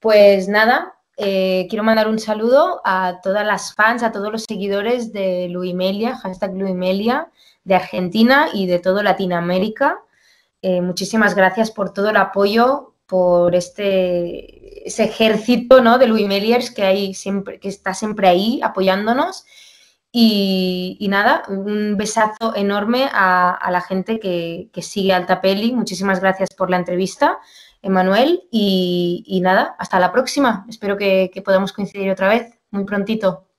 Pues nada, eh, quiero mandar un saludo a todas las fans, a todos los seguidores de Luimelia, hashtag Luimelia, de Argentina y de todo Latinoamérica. Eh, muchísimas gracias por todo el apoyo, por este ese ejército ¿no? de Luimeliers que que está siempre ahí apoyándonos y, nada, un besazo enorme a, la gente que, sigue Alta Peli. Muchísimas gracias por la entrevista, Emanuel. Y, nada, hasta la próxima. Espero que podamos coincidir otra vez, muy prontito.